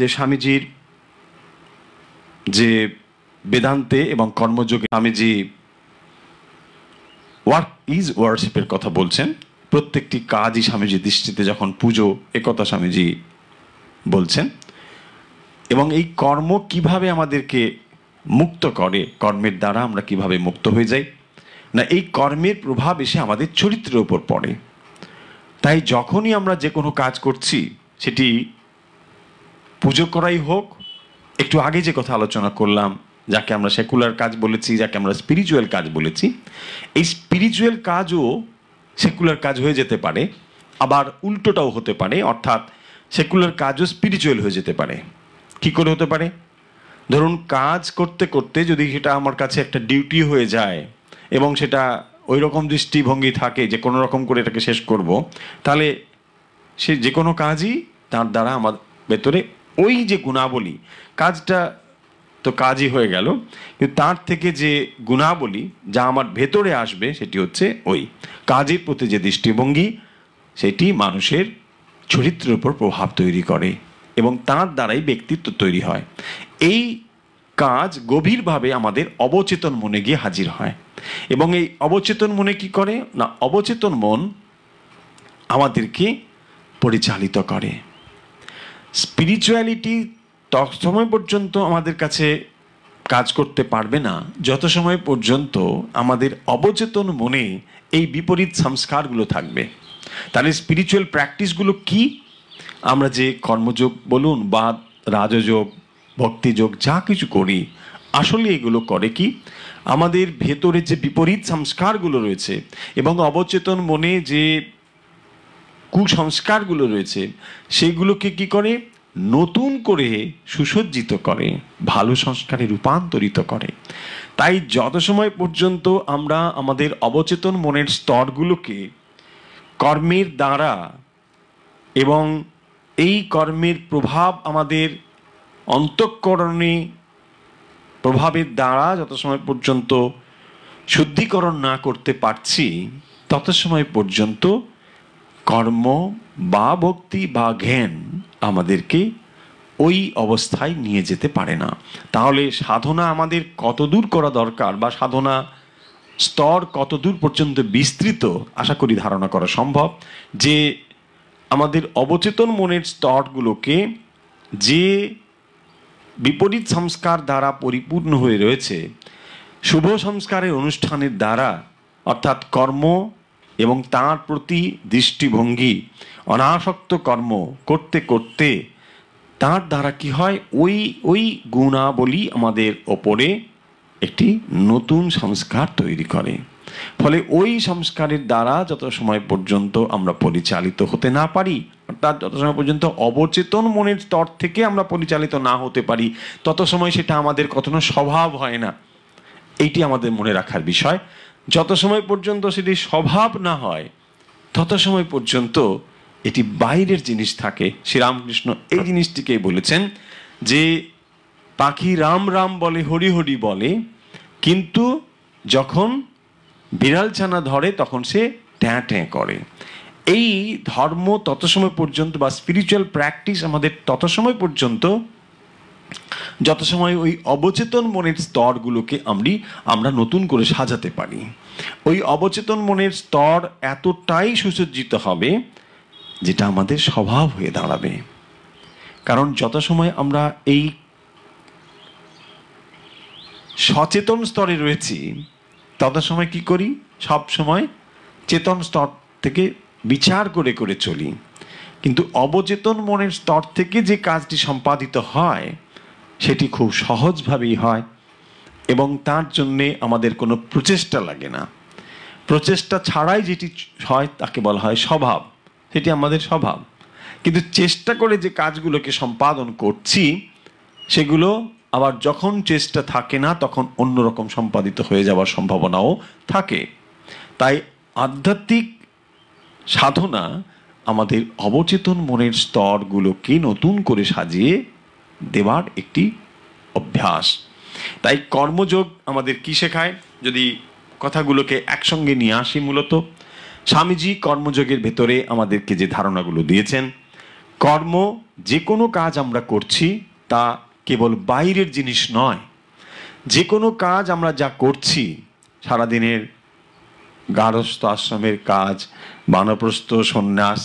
যে স্বামীজির যে বেদান্তে এবং কর্মযোগে স্বামীজি ওয়ার্ক ইজ ওয়ার্শিপের কথা বলছেন প্রত্যেকটি কাজই স্বামীজি দৃষ্টিতে যখন পুজো একথা স্বামীজি বলছেন এবং এই কর্ম কিভাবে আমাদেরকে মুক্ত করে কর্মের দ্বারা আমরা কিভাবে মুক্ত হয়ে যাই না এই কর্মের প্রভাব এসে আমাদের চরিত্রের উপর পড়ে তাই যখনই আমরা যে কোনো কাজ করছি সেটি পুজো করাই হোক একটু আগে যে কথা আলোচনা করলাম যাকে আমরা সেকুলার কাজ বলেছি যাকে আমরা স্পিরিচুয়াল কাজ বলেছি এই স্পিরিচুয়াল কাজও সেকুলার কাজ হয়ে যেতে পারে আবার উল্টোটাও হতে পারে অর্থাৎ সেকুলার কাজও স্পিরিচুয়াল হয়ে যেতে পারে কি করে হতে পারে ধরুন কাজ করতে করতে যদি সেটা আমার কাছে একটা ডিউটি হয়ে যায় এবং সেটা ওই রকম দৃষ্টিভঙ্গি থাকে যে কোনো রকম করে এটাকে শেষ করব তাহলে সে যে কোনো কাজই তার দ্বারা আমার ভেতরে ওই যে গুণাবলী কাজটা তো কাজই হয়ে গেল কিন্তু তার থেকে যে গুণাবলী যা আমার ভেতরে আসবে সেটি হচ্ছে ওই কাজের প্রতি যে দৃষ্টিভঙ্গি সেটি মানুষের চরিত্রের উপর প্রভাব তৈরি করে এবং তার দ্বারাই ব্যক্তিত্ব তৈরি হয় এই কাজ গভীরভাবে আমাদের অবচেতন মনে গিয়ে হাজির হয় এবং এই অবচেতন মনে কি করে না অবচেতন মন আমাদেরকে পরিচালিত করে স্পিরিচুয়ালিটি সময় পর্যন্ত আমাদের কাছে কাজ করতে পারবে না যত সময় পর্যন্ত আমাদের অবচেতন মনে এই বিপরীত সংস্কারগুলো থাকবে তাহলে স্পিরিচুয়াল প্র্যাকটিসগুলো কি আমরা যে কর্মযোগ বলুন বা রাজযোগ ভক্তিযোগ যা কিছু করি আসলে এগুলো করে কি আমাদের ভেতরে যে বিপরীত সংস্কারগুলো রয়েছে এবং অবচেতন মনে যে কুসংস্কারগুলো রয়েছে সেগুলোকে কি করে নতুন করে সুসজ্জিত করে ভালো সংস্কারে রূপান্তরিত করে তাই যত সময় পর্যন্ত আমরা আমাদের অবচেতন মনের স্তরগুলোকে কর্মের দ্বারা এবং এই কর্মের প্রভাব আমাদের অন্তঃকরণে প্রভাবের দ্বারা যত সময় পর্যন্ত শুদ্ধিকরণ না করতে পারছি তত সময় পর্যন্ত কর্ম বা ভক্তি বা জ্ঞান আমাদেরকে ওই অবস্থায় নিয়ে যেতে পারে না তাহলে সাধনা আমাদের কত দূর করা দরকার বা সাধনা স্তর কত দূর পর্যন্ত বিস্তৃত আশা করি ধারণা করা সম্ভব যে আমাদের অবচেতন মনের স্তরগুলোকে যে বিপরীত সংস্কার দ্বারা পরিপূর্ণ হয়ে রয়েছে শুভ সংস্কারের অনুষ্ঠানের দ্বারা অর্থাৎ কর্ম এবং তার প্রতি দৃষ্টিভঙ্গি অনাসক্ত কর্ম করতে করতে তার দ্বারা কি হয় ওই ওই গুণাবলী আমাদের ওপরে একটি নতুন সংস্কার তৈরি করে ফলে ওই সংস্কারের দ্বারা যত সময় পর্যন্ত আমরা পরিচালিত হতে না পারি অর্থাৎ যত সময় পর্যন্ত অবচেতন মনের স্তর থেকে আমরা পরিচালিত না হতে পারি তত সময় সেটা আমাদের কখনো স্বভাব হয় না এইটি আমাদের মনে রাখার বিষয় যত সময় পর্যন্ত সেটি স্বভাব না হয় তত সময় পর্যন্ত এটি বাইরের জিনিস থাকে শ্রীরামকৃষ্ণ এই জিনিসটিকেই বলেছেন যে পাখি রাম রাম বলে হরি হরি বলে কিন্তু যখন বিড়াল ছানা ধরে তখন সে ট্যাঁ ট্যাঁ করে এই ধর্ম তত সময় পর্যন্ত বা স্পিরিচুয়াল প্র্যাকটিস আমাদের তত সময় পর্যন্ত যত সময় ওই অবচেতন মনের স্তরগুলোকে আমি আমরা নতুন করে সাজাতে পারি ওই অবচেতন মনের স্তর এতটাই সুসজ্জিত হবে যেটা আমাদের স্বভাব হয়ে দাঁড়াবে কারণ যত সময় আমরা এই সচেতন স্তরে রয়েছি তত সময় কি করি সব সময় চেতন স্তর থেকে বিচার করে করে চলি কিন্তু অবচেতন মনের স্তর থেকে যে কাজটি সম্পাদিত হয় সেটি খুব সহজভাবেই হয় এবং তার জন্যে আমাদের কোনো প্রচেষ্টা লাগে না প্রচেষ্টা ছাড়াই যেটি হয় তাকে বলা হয় স্বভাব সেটি আমাদের স্বভাব কিন্তু চেষ্টা করে যে কাজগুলোকে সম্পাদন করছি সেগুলো আবার যখন চেষ্টা থাকে না তখন অন্যরকম সম্পাদিত হয়ে যাওয়ার সম্ভাবনাও থাকে তাই আধ্যাত্মিক সাধনা আমাদের অবচেতন মনের স্তরগুলোকে নতুন করে সাজিয়ে দেওয়ার একটি অভ্যাস তাই কর্মযোগ আমাদের কি শেখায় যদি কথাগুলোকে একসঙ্গে নিয়ে আসি মূলত স্বামীজি কর্মযোগের ভেতরে আমাদেরকে যে ধারণাগুলো দিয়েছেন কর্ম যে কোনো কাজ আমরা করছি তা কেবল বাইরের জিনিস নয় যে কোনো কাজ আমরা যা করছি সারাদিনের গার্হস্থ আশ্রমের কাজ বানপ্রস্থ সন্ন্যাস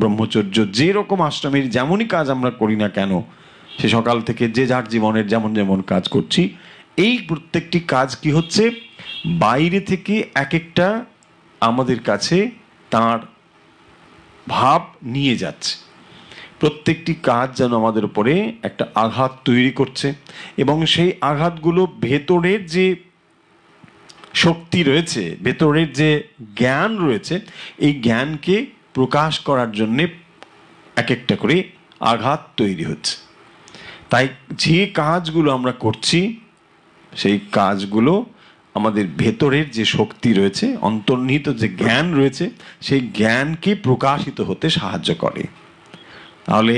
ব্রহ্মচর্য যে রকম আশ্রমের যেমনই কাজ আমরা করি না কেন সে সকাল থেকে যে যার জীবনের যেমন যেমন কাজ করছি এই প্রত্যেকটি কাজ কি হচ্ছে বাইরে থেকে এক একটা আমাদের কাছে তার ভাব নিয়ে যাচ্ছে প্রত্যেকটি কাজ যেন আমাদের উপরে একটা আঘাত তৈরি করছে এবং সেই আঘাতগুলো ভেতরের যে শক্তি রয়েছে ভেতরের যে জ্ঞান রয়েছে এই জ্ঞানকে প্রকাশ করার জন্যে এক একটা করে আঘাত তৈরি হচ্ছে তাই যে কাজগুলো আমরা করছি সেই কাজগুলো আমাদের ভেতরের যে শক্তি রয়েছে অন্তর্নিহিত যে জ্ঞান রয়েছে সেই জ্ঞানকে প্রকাশিত হতে সাহায্য করে তাহলে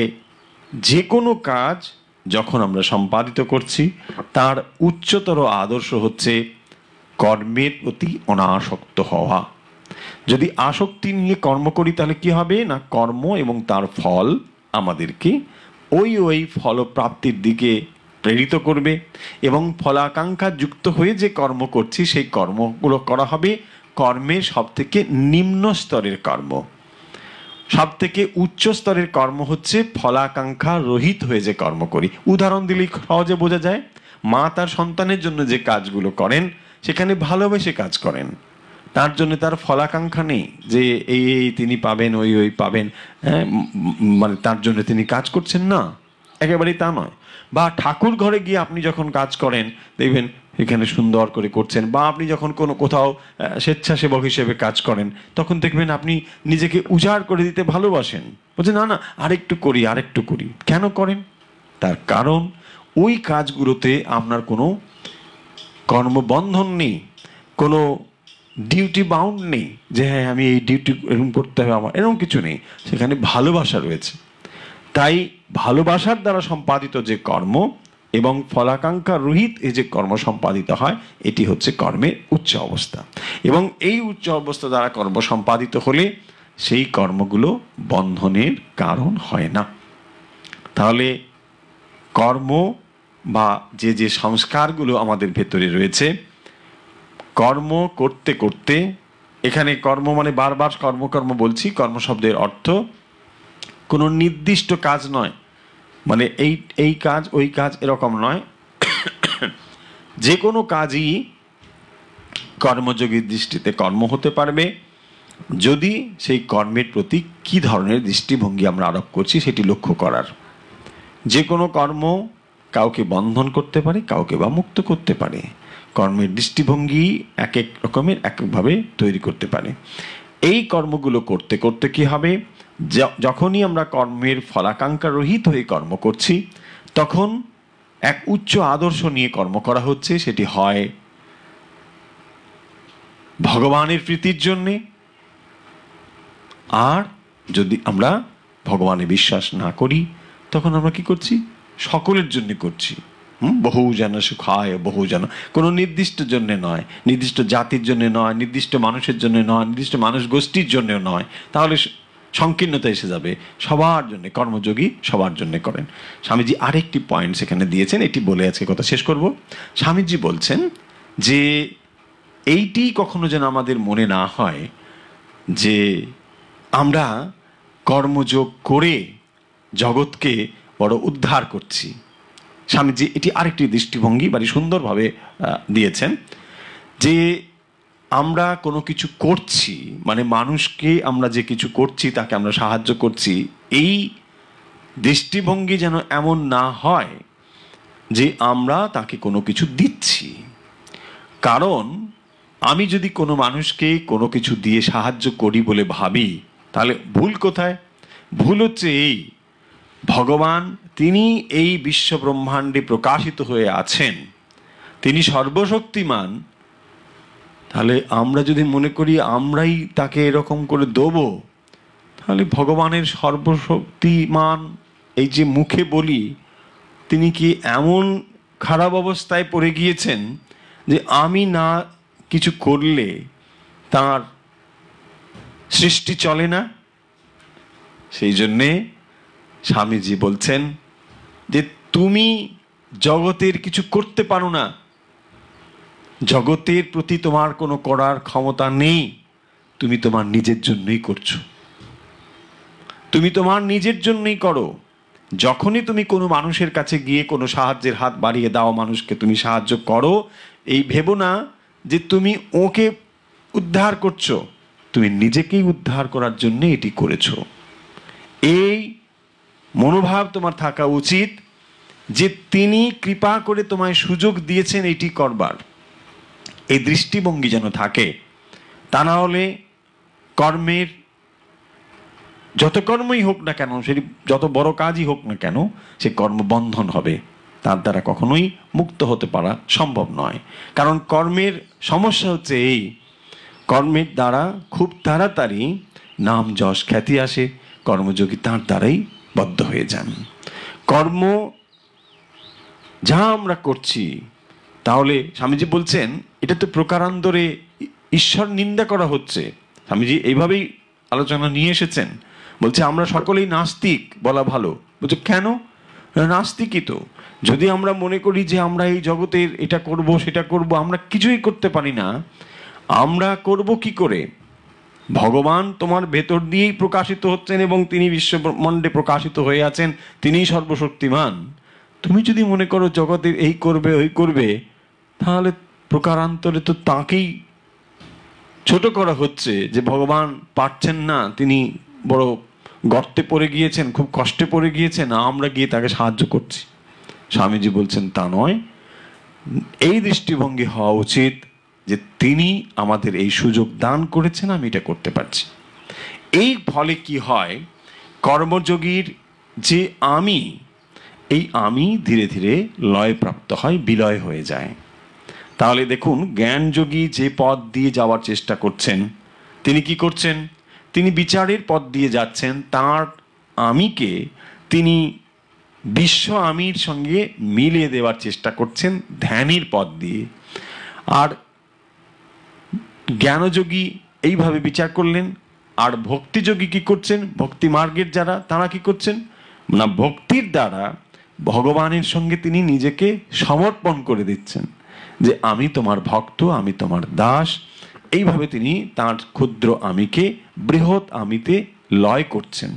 যে কোনো কাজ যখন আমরা সম্পাদিত করছি তার উচ্চতর আদর্শ হচ্ছে কর্মের প্রতি অনাসক্ত হওয়া যদি আসক্তি নিয়ে কর্ম করি তাহলে কি হবে না কর্ম এবং তার ফল আমাদেরকে ওই ওই ফলপ্রাপ্তির দিকে প্রেরিত করবে এবং ফলাকাঙ্ক্ষা যুক্ত হয়ে যে কর্ম করছি সেই কর্মগুলো করা হবে কর্মের থেকে নিম্ন স্তরের কর্ম সবথেকে উচ্চ স্তরের কর্ম হচ্ছে ফলাকাঙ্ক্ষা রহিত হয়ে যে কর্ম করি উদাহরণ দিলেই সহজে বোঝা যায় মা তার সন্তানের জন্য যে কাজগুলো করেন সেখানে ভালোবেসে কাজ করেন তার জন্য তার ফলাকাঙ্ক্ষা নেই যে এই এই তিনি পাবেন ওই ওই পাবেন হ্যাঁ, মানে তার জন্য তিনি কাজ করছেন না একেবারেই তা নয় বা ঠাকুর ঘরে গিয়ে আপনি যখন কাজ করেন দেখবেন এখানে সুন্দর করে করছেন বা আপনি যখন কোনো কোথাও স্বেচ্ছাসেবক হিসেবে কাজ করেন তখন দেখবেন আপনি নিজেকে উজাড় করে দিতে ভালোবাসেন বলছেন না না আরেকটু করি আরেকটু করি কেন করেন তার কারণ ওই কাজগুলোতে আপনার কোনো কর্মবন্ধন নেই কোনো ডিউটি বাউন্ড নেই যে হ্যাঁ আমি এই ডিউটি এরকম করতে হবে আমার এরকম কিছু নেই সেখানে ভালোবাসা রয়েছে তাই ভালোবাসার দ্বারা সম্পাদিত যে কর্ম এবং ফলাকাঙ্ক্ষা রহিত এই যে কর্ম সম্পাদিত হয় এটি হচ্ছে কর্মের উচ্চ অবস্থা এবং এই উচ্চ অবস্থা দ্বারা কর্ম সম্পাদিত হলে সেই কর্মগুলো বন্ধনের কারণ হয় না তাহলে কর্ম বা যে যে সংস্কারগুলো আমাদের ভেতরে রয়েছে কর্ম করতে করতে এখানে কর্ম মানে বারবার কর্মকর্ম বলছি কর্মশব্দের অর্থ কোনো নির্দিষ্ট কাজ নয় মানে এই এই কাজ ওই কাজ এরকম নয় যে কোনো কাজই কর্মযোগীর দৃষ্টিতে কর্ম হতে পারবে যদি সেই কর্মের প্রতি কি ধরনের দৃষ্টিভঙ্গি আমরা আরোপ করছি সেটি লক্ষ্য করার যে কোনো কর্ম কাউকে বন্ধন করতে পারে কাউকে বা মুক্ত করতে পারে কর্মের দৃষ্টিভঙ্গি এক এক রকমের একভাবে তৈরি করতে পারে এই কর্মগুলো করতে করতে কি হবে যখনই আমরা কর্মের ফলাকাঙ্ক্ষা রহিত হয়ে কর্ম করছি তখন এক উচ্চ আদর্শ নিয়ে কর্ম করা হচ্ছে সেটি হয় ভগবানের প্রীতির জন্যে আর যদি আমরা ভগবানে বিশ্বাস না করি তখন আমরা কি করছি সকলের জন্য করছি বহু যেন সুখায় বহু যেন কোনো নির্দিষ্ট জন্যে নয় নির্দিষ্ট জাতির জন্য নয় নির্দিষ্ট মানুষের জন্য নয় নির্দিষ্ট মানুষ গোষ্ঠীর জন্যেও নয় তাহলে সংকীর্ণতা এসে যাবে সবার জন্য কর্মযোগী সবার জন্য করেন স্বামীজি আরেকটি পয়েন্ট সেখানে দিয়েছেন এটি বলে আজকে কথা শেষ করব স্বামীজি বলছেন যে এইটি কখনো যেন আমাদের মনে না হয় যে আমরা কর্মযোগ করে জগৎকে বড় উদ্ধার করছি স্বামীজি এটি আরেকটি দৃষ্টিভঙ্গি বাড়ি সুন্দরভাবে দিয়েছেন যে আমরা কোনো কিছু করছি মানে মানুষকে আমরা যে কিছু করছি তাকে আমরা সাহায্য করছি এই দৃষ্টিভঙ্গি যেন এমন না হয় যে আমরা তাকে কোনো কিছু দিচ্ছি কারণ আমি যদি কোনো মানুষকে কোনো কিছু দিয়ে সাহায্য করি বলে ভাবি তাহলে ভুল কোথায় ভুল হচ্ছে এই ভগবান তিনি এই বিশ্ব ব্রহ্মাণ্ডে প্রকাশিত হয়ে আছেন তিনি সর্বশক্তিমান তাহলে আমরা যদি মনে করি আমরাই তাকে এরকম করে দেব তাহলে ভগবানের সর্বশক্তিমান এই যে মুখে বলি তিনি কি এমন খারাপ অবস্থায় পড়ে গিয়েছেন যে আমি না কিছু করলে তার সৃষ্টি চলে না সেই জন্যে স্বামীজি বলছেন যে তুমি জগতের কিছু করতে পারো না জগতের প্রতি তোমার কোনো করার ক্ষমতা নেই তুমি তোমার নিজের জন্যই করছো তুমি তোমার নিজের জন্যই করো যখনই তুমি কোনো মানুষের কাছে গিয়ে কোনো সাহায্যের হাত বাড়িয়ে দাও মানুষকে তুমি সাহায্য করো এই ভেব না যে তুমি ওকে উদ্ধার করছো তুমি নিজেকেই উদ্ধার করার জন্য এটি করেছো এই মনোভাব তোমার থাকা উচিত যে তিনি কৃপা করে তোমায় সুযোগ দিয়েছেন এটি করবার এই দৃষ্টিভঙ্গি যেন থাকে তা না হলে কর্মের যত কর্মই হোক না কেন সে যত বড় কাজই হোক না কেন সে কর্মবন্ধন হবে তার দ্বারা কখনোই মুক্ত হতে পারা সম্ভব নয় কারণ কর্মের সমস্যা হচ্ছে এই কর্মের দ্বারা খুব তাড়াতাড়ি নাম যশ খ্যাতি আসে কর্মযোগী তার দ্বারাই বদ্ধ হয়ে যান কর্ম যা আমরা করছি তাহলে স্বামীজি বলছেন এটা তো প্রকারান্তরে ঈশ্বর নিন্দা করা হচ্ছে স্বামীজি এইভাবেই আলোচনা নিয়ে এসেছেন বলছে আমরা সকলেই নাস্তিক বলা ভালো বলছে কেন নাস্তিকই তো যদি আমরা মনে করি যে আমরা এই জগতের এটা করব সেটা করব আমরা কিছুই করতে পারি না আমরা করব কি করে ভগবান তোমার ভেতর দিয়েই প্রকাশিত হচ্ছেন এবং তিনি বিশ্বব্রহ্মাণ্ডে প্রকাশিত হয়ে আছেন তিনিই সর্বশক্তিমান তুমি যদি মনে করো জগতের এই করবে ওই করবে তাহলে প্রকারান্তরে তো তাঁকেই ছোট করা হচ্ছে যে ভগবান পারছেন না তিনি বড় গর্তে পড়ে গিয়েছেন খুব কষ্টে পড়ে গিয়েছেন আমরা গিয়ে তাকে সাহায্য করছি স্বামীজি বলছেন তা নয় এই দৃষ্টিভঙ্গি হওয়া উচিত যে তিনি আমাদের এই সুযোগ দান করেছেন আমি এটা করতে পারছি এই ফলে কি হয় কর্মযোগীর যে আমি এই আমি ধীরে ধীরে লয়প্রাপ্ত হয় বিলয় হয়ে যায় তাহলে দেখুন জ্ঞানযোগী যে পথ দিয়ে যাওয়ার চেষ্টা করছেন তিনি কি করছেন তিনি বিচারের পথ দিয়ে যাচ্ছেন তার আমিকে তিনি বিশ্ব আমির সঙ্গে মিলিয়ে দেওয়ার চেষ্টা করছেন ধ্যানের পথ দিয়ে আর জ্ঞানযোগী এইভাবে বিচার করলেন আর ভক্তিযোগী কি করছেন ভক্তি মার্গের যারা তারা কি করছেন না ভক্তির দ্বারা ভগবানের সঙ্গে তিনি নিজেকে সমর্পণ করে দিচ্ছেন যে আমি তোমার ভক্ত আমি তোমার দাস এইভাবে তিনি তার ক্ষুদ্র আমিকে বৃহৎ আমিতে লয় করছেন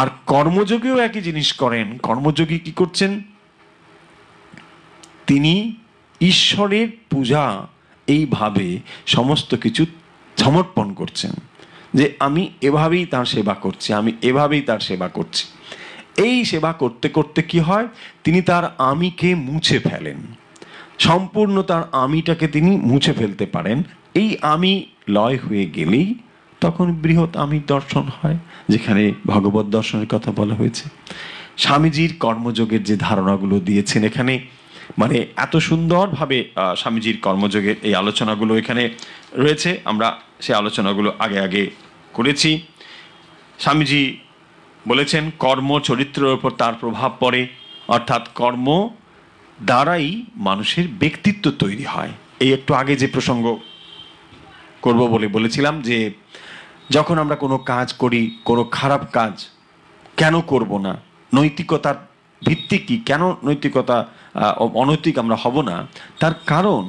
আর কর্মযোগীও একই জিনিস করেন কর্মযোগী কি করছেন তিনি ঈশ্বরের পূজা এইভাবে সমস্ত কিছু সমর্পণ করছেন যে আমি এভাবেই তার সেবা করছি আমি এভাবেই তার সেবা করছি এই সেবা করতে করতে কি হয় তিনি তার আমিকে মুছে ফেলেন সম্পূর্ণ তার আমিটাকে তিনি মুছে ফেলতে পারেন এই আমি লয় হয়ে গেলেই তখন বৃহৎ আমির দর্শন হয় যেখানে ভগবত দর্শনের কথা বলা হয়েছে স্বামীজির কর্মযোগের যে ধারণাগুলো দিয়েছেন এখানে মানে এত সুন্দরভাবে স্বামীজির কর্মযোগের এই আলোচনাগুলো এখানে রয়েছে আমরা সেই আলোচনাগুলো আগে আগে করেছি স্বামীজি বলেছেন কর্ম চরিত্রের ওপর তার প্রভাব পড়ে অর্থাৎ কর্ম দ্বারাই মানুষের ব্যক্তিত্ব তৈরি হয় এই একটু আগে যে প্রসঙ্গ করব বলে বলেছিলাম যে যখন আমরা কোনো কাজ করি কোনো খারাপ কাজ কেন করব না নৈতিকতার ভিত্তি কি কেন নৈতিকতা অনৈতিক আমরা হব না তার কারণ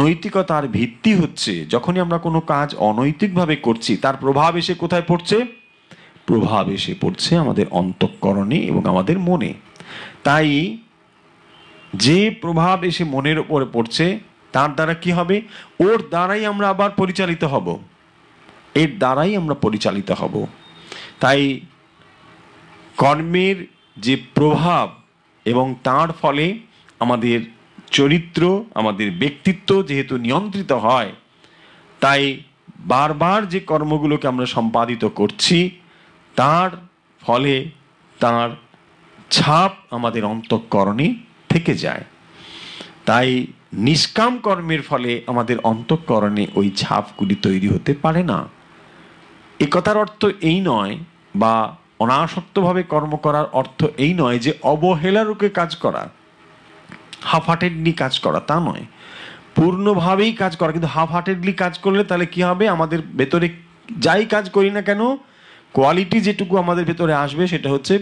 নৈতিকতার ভিত্তি হচ্ছে যখনই আমরা কোনো কাজ অনৈতিকভাবে করছি তার প্রভাব এসে কোথায় পড়ছে প্রভাব এসে পড়ছে আমাদের অন্তঃকরণে এবং আমাদের মনে তাই যে প্রভাব এসে মনের ওপরে পড়ছে তার দ্বারা কি হবে ওর দ্বারাই আমরা আবার পরিচালিত হব এর দ্বারাই আমরা পরিচালিত হব তাই কর্মের যে প্রভাব এবং তার ফলে আমাদের চরিত্র আমাদের ব্যক্তিত্ব যেহেতু নিয়ন্ত্রিত হয় তাই বারবার যে কর্মগুলোকে আমরা সম্পাদিত করছি তার ফলে তার ছাপ আমাদের অন্তঃকরণে থেকে যায় তাই নিষ্কাম কর্মের ফলে আমাদের অন্তঃকরণে ওই ছাপগুলি তৈরি হতে পারে না একথার অর্থ এই নয় বা অনাসক্তভাবে কর্ম করার অর্থ এই নয় যে অবহেলারূপে কাজ করা হাফ হার্টেডলি কাজ করা তা নয় পূর্ণভাবেই কাজ করা কিন্তু হাফ হার্টেডলি কাজ করলে তাহলে কি হবে আমাদের ভেতরে যাই কাজ করি না কেন কোয়ালিটি যেটুকু আমাদের ভেতরে আসবে সেটা হচ্ছে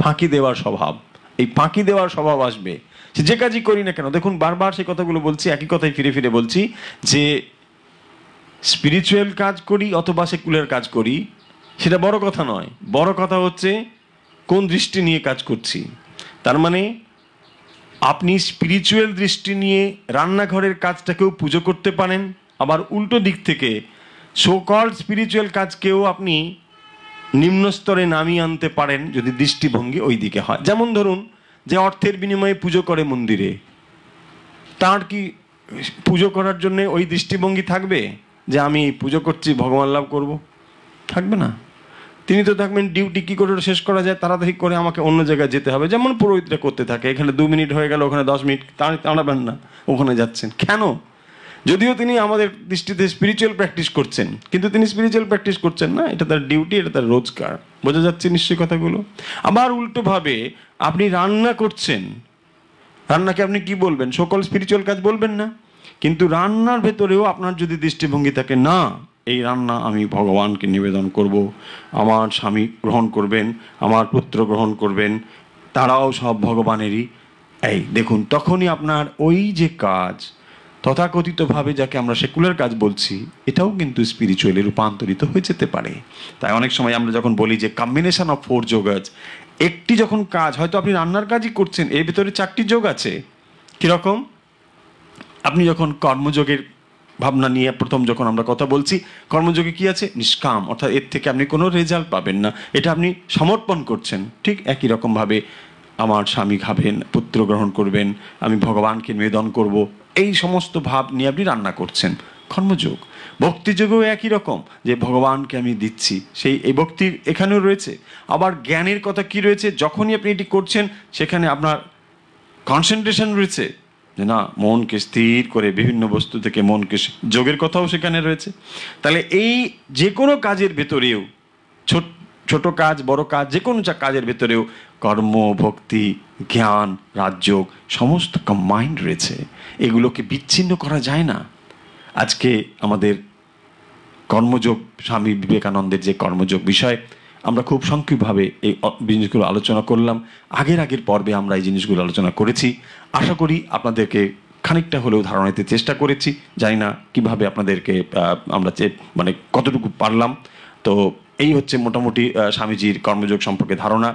ফাঁকি দেওয়ার স্বভাব এই ফাঁকি দেওয়ার স্বভাব আসবে সে যে কাজই করি না কেন দেখুন বারবার সে কথাগুলো বলছি একই কথাই ফিরে ফিরে বলছি যে স্পিরিচুয়াল কাজ করি অথবা সেকুলার কাজ করি সেটা বড় কথা নয় বড় কথা হচ্ছে কোন দৃষ্টি নিয়ে কাজ করছি তার মানে আপনি স্পিরিচুয়াল দৃষ্টি নিয়ে রান্নাঘরের কাজটাকেও পুজো করতে পারেন আবার উল্টো দিক থেকে সোকল স্পিরিচুয়াল কাজকেও আপনি নিম্ন স্তরে নামিয়ে আনতে পারেন যদি দৃষ্টিভঙ্গি ওই দিকে হয় যেমন ধরুন যে অর্থের বিনিময়ে পুজো করে মন্দিরে তার কি পুজো করার জন্য ওই দৃষ্টিভঙ্গি থাকবে যে আমি পুজো করছি ভগবান লাভ করব থাকবে না তিনি তো থাকবেন ডিউটি কী করে শেষ করা যায় তাড়াতাড়ি করে আমাকে অন্য জায়গায় যেতে হবে যেমন পুরোহিতরা করতে থাকে এখানে দু মিনিট হয়ে গেল ওখানে দশ মিনিট তাড়াবেন না ওখানে যাচ্ছেন কেন যদিও তিনি আমাদের দৃষ্টিতে স্পিরিচুয়াল প্র্যাকটিস করছেন কিন্তু তিনি স্পিরিচুয়াল প্র্যাকটিস করছেন না এটা তার ডিউটি এটা তার রোজগার বোঝা যাচ্ছে নিশ্চয়ই কথাগুলো আবার উল্টোভাবে আপনি রান্না করছেন রান্নাকে আপনি কি বলবেন সকল স্পিরিচুয়াল কাজ বলবেন না কিন্তু রান্নার ভেতরেও আপনার যদি দৃষ্টিভঙ্গি থাকে না এই রান্না আমি ভগবানকে নিবেদন করব আমার স্বামী গ্রহণ করবেন আমার পুত্র গ্রহণ করবেন তারাও সব ভগবানেরই এই দেখুন তখনই আপনার ওই যে কাজ তথাকথিতভাবে যাকে আমরা সেকুলার কাজ বলছি এটাও কিন্তু স্পিরিচুয়ালি রূপান্তরিত হয়ে যেতে পারে তাই অনেক সময় আমরা যখন বলি যে কম্বিনেশান অফ ফোর যোগাজ একটি যখন কাজ হয়তো আপনি রান্নার কাজই করছেন এর ভিতরে চারটি যোগ আছে কীরকম আপনি যখন কর্মযোগের ভাবনা নিয়ে প্রথম যখন আমরা কথা বলছি কর্মযোগে কি আছে নিষ্কাম অর্থাৎ এর থেকে আপনি কোনো রেজাল্ট পাবেন না এটা আপনি সমর্পণ করছেন ঠিক একই রকমভাবে আমার স্বামী খাবেন পুত্র গ্রহণ করবেন আমি ভগবানকে নিবেদন করব এই সমস্ত ভাব নিয়ে আপনি রান্না করছেন কর্মযোগ ভক্তিযোগেও একই রকম যে ভগবানকে আমি দিচ্ছি সেই এই ভক্তি এখানেও রয়েছে আবার জ্ঞানের কথা কি রয়েছে যখনই আপনি এটি করছেন সেখানে আপনার কনসেন্ট্রেশন রয়েছে যে না মনকে স্থির করে বিভিন্ন বস্তু থেকে মনকে যোগের কথাও সেখানে রয়েছে তাহলে এই যে কোনো কাজের ভেতরেও ছোট ছোট কাজ বড় কাজ যে কোনো কাজের ভেতরেও কর্ম ভক্তি জ্ঞান রাজযোগ সমস্ত কম্বাইন্ড রয়েছে এগুলোকে বিচ্ছিন্ন করা যায় না আজকে আমাদের কর্মযোগ স্বামী বিবেকানন্দের যে কর্মযোগ বিষয় আমরা খুব সংক্ষিপ্তভাবে এই জিনিসগুলো আলোচনা করলাম আগের আগের পর্বে আমরা এই জিনিসগুলো আলোচনা করেছি আশা করি আপনাদেরকে খানিকটা হলেও ধারণা দিতে চেষ্টা করেছি জানি না কিভাবে আপনাদেরকে আমরা মানে কতটুকু পারলাম তো এই হচ্ছে মোটামুটি স্বামীজির কর্মযোগ সম্পর্কে ধারণা